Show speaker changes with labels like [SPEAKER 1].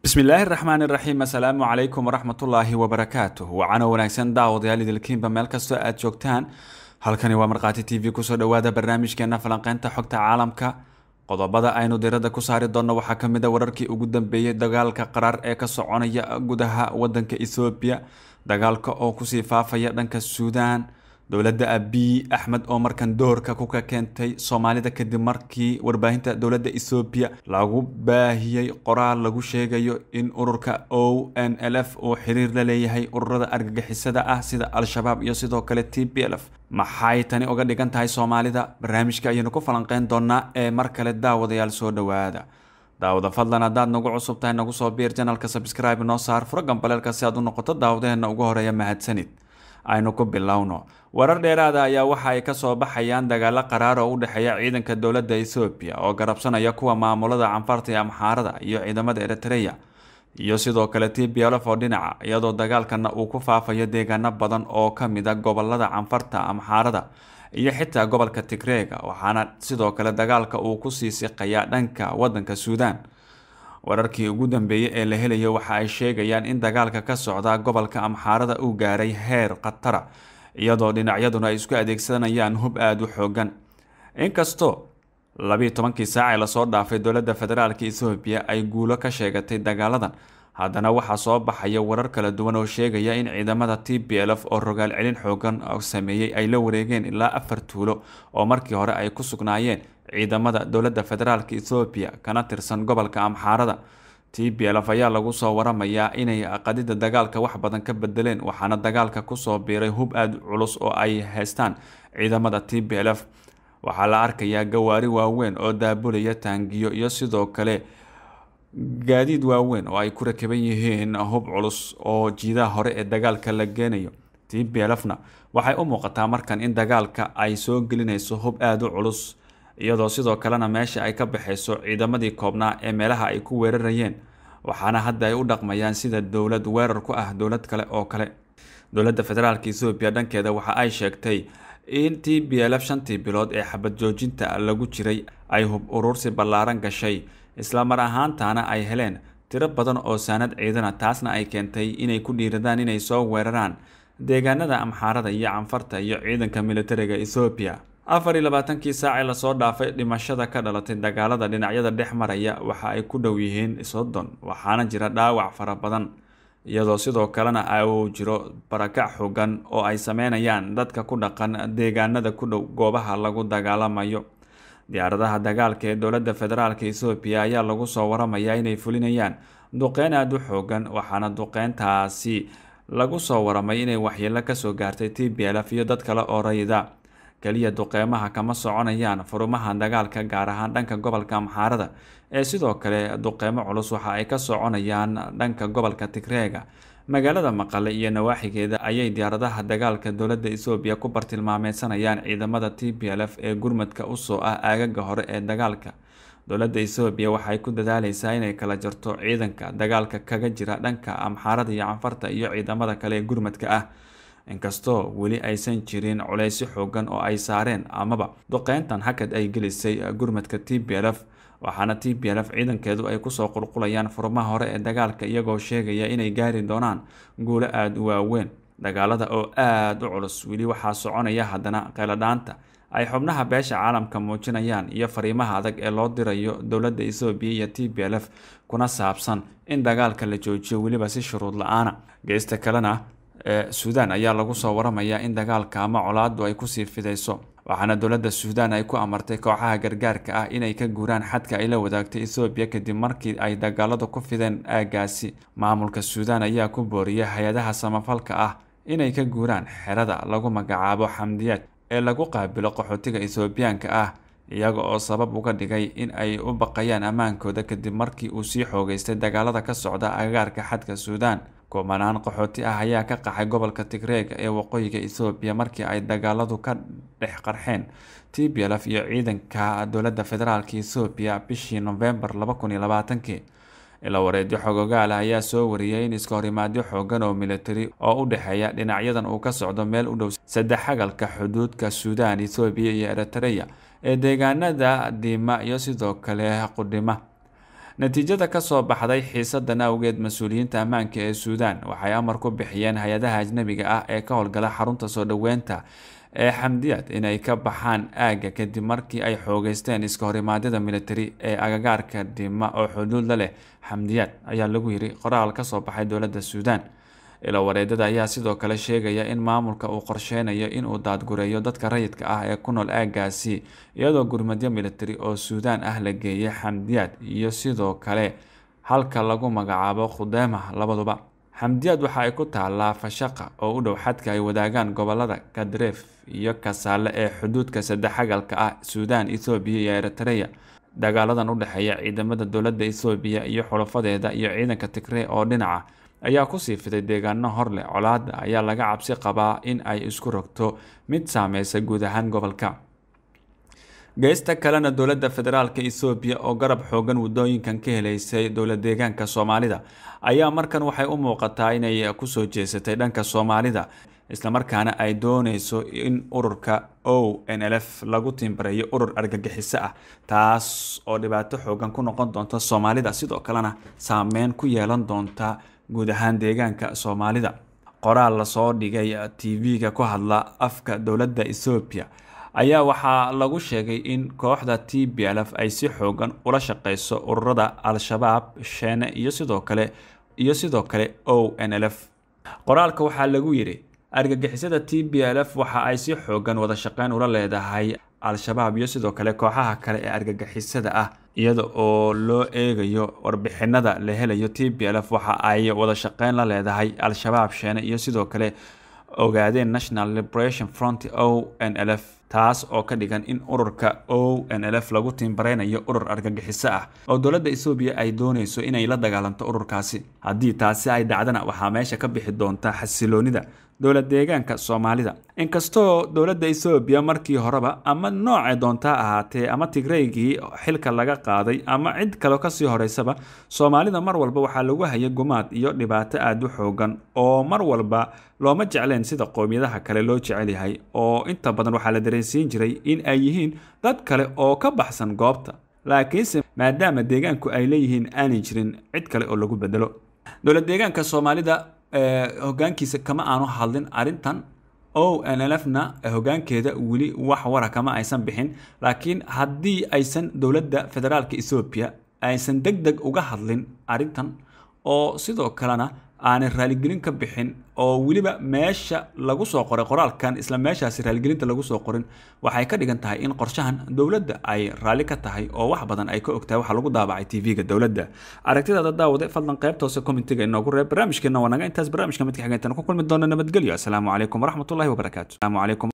[SPEAKER 1] bismi illaahi raxmaan iraxiim assalaamu calaykum waraxmatullaahi wabarakaatu wacana wanaagsan daawadayaal idilkiinba meel kastoo aad joogtaan halkani waa markhaati t v kusoo dhowaada barnaamijkeena falanqeynta xogta caalamka qodobada aynu diradda ku saari doonno waxaa ka mid a wararkii ugu dambeeyey dagaalka qaraar ee ka soconaya gudaha waddanka ethoobiya dagaalka oo kusii faafaya dhanka suudaan dowladda abiy axmed oo markan doorka ku ka keentay soomaalida kadib markii warbaahinta dowladda ethoobiya lagu baahiyey qoraal lagu sheegayo in ururka o n l f uu xiriir la leeyahay ururada argagixisada ah sida al-shabaab iyo sidoo kale t b l f maxay tani uga dhigan tahay soomaalida barnaamijka ayaynu ku falanqeyn doonaa ee mar kale daawadayaal soo dhowaada daawada fadlan haddaad nagu cusub tahay nagu soo biir janalka subscribe noo saar furo gambaleelka si aad u noqoto daawadaheenna ugu horeeya mahadsanid aynu ku bilowno warar dheeraada ah ayaa waxa ay ka soo baxayaan dagaalo qaraar oo u dhexeeya ciidanka dowladda ethoobiya oo garabsanaya kuwa maamulada canfarta ee amxaarada iyo ciidamada eritreya iyo sidoo kale t b lf oo dhinaca iyadoo dagaalkana uu ku faafayo deegaano badan oo ka mid a ah gobolada canfarta amxaarada iyo xitaa gobolka tigreega waxaana sidoo kale dagaalka uu kusii siqayaa dhanka waddanka suudaan wararkii ugu dambeeyey ee la helayo waxa ay sheegayaan in dagaalka ka socda gobolka amxaarada uu gaaray heer khatara iyadoo dhinacyaduna ay isku adeegsanayaan hub aada u xooggan inkastoo labiiy tobankii saac ee lasoo dhaafay dowladda federaalk ethoobiya ay guulo ka sheegatay dagaaladan haddana waxaa soo baxaya warar kala duwan oo sheegaya in ciidamada t b lf oo rogaal celin xoogan sameeyey ay la wareegeen ilaa afar tuulo oo markii hore ay ku sugnaayeen ciidamada dowladda federaalk ethoobiya kana tirsan gobolka amxaarada tblf ayaa lagu soo waramayaa inay qadida dagaalka wax badan ka bedeleen waxaana dagaalka kusoo biiray hub aada culus oo ay haystaan ciidamada t b lf waxaa la arkayaa gawaari waaweyn oo daabulaya taangiyo iyo sidoo kale gaadiid waaweyn oo ay ku rakaban yihiin hub culus oo jiidaha hore ee dagaalka la geenayo t b lfna waxay u muuqataa markan in dagaalka ay soo gelinayso hub aada u culus iyadoo sidoo kalena meesha ay ka baxayso ciidamadii koobnaa ee meelaha ay ku weerarayeen waxaana hadda ay u dhaqmayaan sida dowlad weerar ku ah dowlad kale oo kale dowladda federaalka ethoobiya dhankeeda waxa ay sheegtay in t b f shantii bilood ee xabad joojinta lagu jiray ay hub urursi ballaaran gashay islamar ahaantaana ay heleen tiro badan oo saanad ciidana taasna ay keentay inay ku dhiiradaan inay soo weeraraan deegaanada amxaarada iyo canfarta iyo ciidanka militariga ethoobiya afar iyo labaatankii saacee lasoo dhaafay dhimashada ka dhalatay dagaalada dhinacyada dhex maraya waxa ay ku dhow yihiin soddon waxaana jira dhaawac fara badan iyadoo sidoo kalena uu jiro barakac xooggan oo ay sameynayaan dadka ku dhaqan deegaanada ku dhow goobaha lagu dagaalamayo diyaaradaha dagaalka ee dowladda federaalk ethoobiya ayaa lagu soo waramayaa inay fulinayaan duqeyn aada u xoogan waxaana duqeyntaasi lagu soo waramay inay waxyeelo kasoo gaartay t b lf iyo dad kale oo rayida keliya duqeymaha kama soconayaan furumaha dagaalka gaar ahaan dhanka gobolka amxaarada ee sidoo kale duqeymo culus waxa ay ka soconayaan dhanka gobolka tigreega magaalada maqale iyo nawaaxigeeda ayay diyaaradaha dagaalka dowladda etoobiya ku bartilmaameysanayaan ciidamada t b l f ee gurmadka usoo ah aagaga hore ee dagaalka dowladda etoobiya waxay ku dadaaleysaa inay kala jarto ciidanka dagaalka kaga jira dhanka amxaarada iyo canfarta iyo ciidamada kale ee gurmadka ah inkastoo weli aysan jirin culaysyo xoogan oo ay saareen amaba duqeyntan hakad ay gelisay eh, gurmadka t b l waxaana t b lf ciidankeedu ay kusoo qulqulayaan furmaha hore ee dagaalka iyagoo sheegaya inay gaari doonaan guulo aada u waaweyn dagaalada oo aada u culus weli waxaa soconaya haddana qeeladhaanta ay xubnaha beesha caalamka muujinayaan iyo fariimaha adag ee loo dirayo dowladda etoobiya iyo t b l kuna saabsan in dagaalka la joojiyo weliba si shuruud la-aana geesta kalena suudaan ayaa lagu soo waramayaa in dagaalka ama colaadu ay kusii fidayso waxaana dowladda suudaan ay ku amartay kooxaha gargaarka ah inay ka guuraan xadka ay la wadaagtay ethoobiya kadib markii ay dagaaladu ku fideen aaggaasi maamulka suudaan ayaa ku booriyay hay-adaha samafalka ah inay ka guuraan xerada lagu magacaabo xamdiyaad ee lagu qaabilo qaxootiga ethoobiyaanka ah iyaga oo sabab uga dhigay in ay u baqayaan ammaankooda kadib markii uu sii xoogaystay dagaalada ka socda agagaarka xadka suudaan koobanaan qaxooti ah ayaa ka qaxay gobolka tigreeg ee waqooyiga ethoobiya markii ay dagaaladu ka dhex qarxeen tblf iyo ciidanka dowladda federaalk ethoobiya bishii novembar labakuniylabaatankii ila wareedyo xogogaala ah ayaa soo wariyay in iska horimaadyo xooggan oo milatari oo u dhexeeya dhinacyadan uu ka socdo meel u dhow saddex xagalka xuduudka suudaan ethoobiya iyo eritreya ee deegaanada diima iyo sidoo kale qudhima natiijada ka soo baxday xiisadan awgeed mas-uuliyiinta ammaanka ee suudaan waxay amar ku bixiyeen hay-adaha ajnabiga ah ee ka howlgala xarunta soo dhoweynta ee xamdiyad inay ka baxaan aagga kadib markii ay xoogaysteen iska horimaadyada militari ee agagaarka dhima oo la leh xamdiyad ayaa lagu yiri qoraal ka soo baxay dowladda suudaan ilawareedada ayaa sidoo kale sheegaya in maamulka uu qorsheynayo inuu daadgureeyo dadka rayidka ah ee ku nool aaggaasi iyadoo gurmadyo militari oo suudaan ah la geeyay xamdiyaad iyo sidoo kale halka lagu magacaabo khudeemah labaduba xamdiyaad waxa ay ku taallaa fashaqa oo u dhow xadka ay wadaagaan gobolada kadreef iyo kasaale ee xuduudka sadexagalka ah suudaan ethoobiya iyo eritreya dagaaladan u dhexeeya ciidamada dowladda ethoobiya iyo xulafadeeda iyo ciidanka tigre oo dhinaca ayaa ku siifatay deegaano hor leh colaadda ayaa laga cabsi qabaa in ay isku rogto mid saameysa guud ahaan gobolka geysta kalena dowladda federaalka ethoobiya oo garab xooggan wadooyinkan ka helaysay dowla deegaanka soomaalida ayaa markan waxay u muuqataa inay kusoo jeesatay dhanka soomaalida islamarkaana ay doonayso in ururka o n l f lagu timbareeyo urur argagixiso ah taas oo dhibaato xoogan ku noqon doonta soomaalida sidoo kalena saameyn ku yeelan doonta guud ahaan deegaanka soomaalida qoraal lasoo dhigay t v ga ku hadla afka dowladda ethoobiya ayaa waxaa lagu sheegay in kooxda t b lf ay si xoogan ula shaqeyso ururada al-shabaab sheene iyo sidoo kale iyo sidoo kale o n l f qoraalka waxaa lagu yidhi argagixisada t b l f waxa ay si xoogan wada shaqeyn ula leedahay al-shabaab iyo sidoo kale kooxaha kale ee argagixisada ah iyada oo loo eegayo warbixinada la helayo t b lf waxa ay wada shaqeyn la leedahay al-shabaab sheene iyo sidoo kale ogaadeen national liberation front o n l f taas oo ka dhigan in ururka o n l f lagu tiimbaraynayo urur argagixiso ah oo dowladda ethoobiya ay doonayso inay la dagaalanto ururkaasi haddii taasi ay dhacdana waxaa meesha ka bixi doonta xasiloonida dowlad deegaanka soomaalida inkastoo dowladda etoobiya markii horeba ama noocay doontaa ahaatee ama tigreygii xilka laga qaaday ama cid kale kasii horeysaba soomaalida mar walba waxaa lagu hayay gumaad iyo dhibaato aad u xoogan oo mar walba looma jecleen sida qowmiyadaha kale loo jecel yahay oo inta badan waxaa la dareensiin jiray in ay yihiin dad kale oo ka baxsan goobta laakiinse maadaama deegaanku ay leeyihiin aanay jirin cid kale oo lagu bedelo dowlad deegaanka soomaalida hoggaankiisa kama aanu hadlin arintan o na hogaankeeda weli wax wara kama aysan bixin laakiin haddii aysan dowladda federaalka ethoobia aysan deg deg uga hadlin arrintan oo sidoo kalena aanay raaligelin ka bixin oo weliba meesha lagu soo qoray qoraalkan isla meeshaasi raaligelinta lagu soo qorin waxay ka dhigan tahay in qorshahan dowladda ay raalli ka tahay oo wax badan ay ka ogtahay waxa lagu daabacay t v ga dowladda aragtidaada daawade fadlan qaybta hoose kommentiga inoogu reeb barnaamijkeena waa naga intaas barnaamijka midka xigeentan ku kulmi doona nabadgelyo assalaamu calaykum waraxmatullahi wabarakaatu